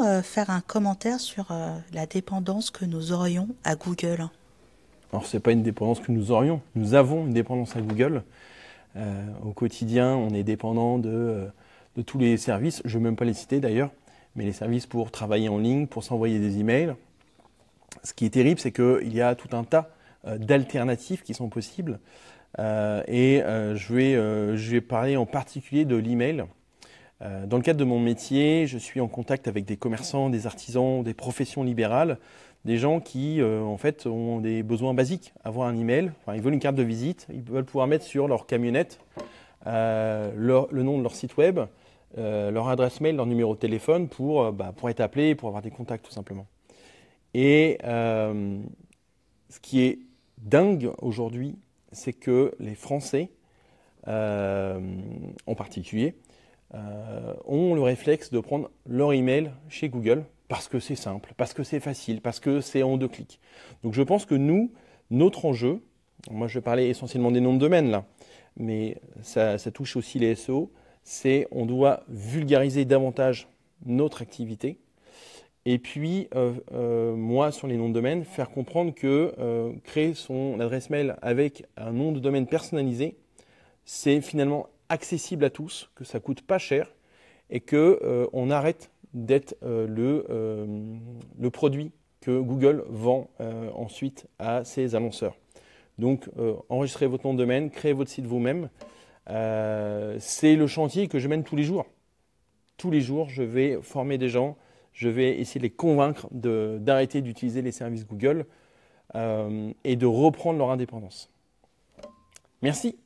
Euh, faire un commentaire sur euh, la dépendance que nous aurions à Google Alors, ce n'est pas une dépendance que nous aurions. Nous avons une dépendance à Google. Euh, au quotidien, on est dépendant de, tous les services. Je ne vais même pas les citer d'ailleurs, mais les services pour travailler en ligne, pour s'envoyer des emails. Ce qui est terrible, c'est qu'il y a tout un tas d'alternatives qui sont possibles. et je, vais, je vais parler en particulier de l'email euh, dans le cadre de mon métier, je suis en contact avec des commerçants, des artisans, des professions libérales, des gens qui euh, en fait ont des besoins basiques. Avoir un email, ils veulent une carte de visite, ils veulent pouvoir mettre sur leur camionnette euh, le nom de leur site web, leur adresse mail, leur numéro de téléphone pour, bah, pour être appelé, pour avoir des contacts tout simplement. Et ce qui est dingue aujourd'hui, c'est que les Français, en particulier, euh, ont le réflexe de prendre leur email chez Google parce que c'est simple, parce que c'est facile, parce que c'est en deux clics. Donc je pense que nous, notre enjeu, moi je vais parler essentiellement des noms de domaine là, mais ça, touche aussi les SEO, c'est on doit vulgariser davantage notre activité. Et puis, euh, euh, moi, sur les noms de domaine, faire comprendre que créer son adresse mail avec un nom de domaine personnalisé, c'est finalement accessible à tous, que ça coûte pas cher et que euh, on arrête d'être euh, euh, le, produit que Google vend ensuite à ses annonceurs. Donc enregistrez votre nom de domaine, créez votre site vous-même. c'est le chantier que je mène tous les jours. Tous les jours, je vais former des gens, je vais essayer de les convaincre d'arrêter d'utiliser les services Google et de reprendre leur indépendance. Merci.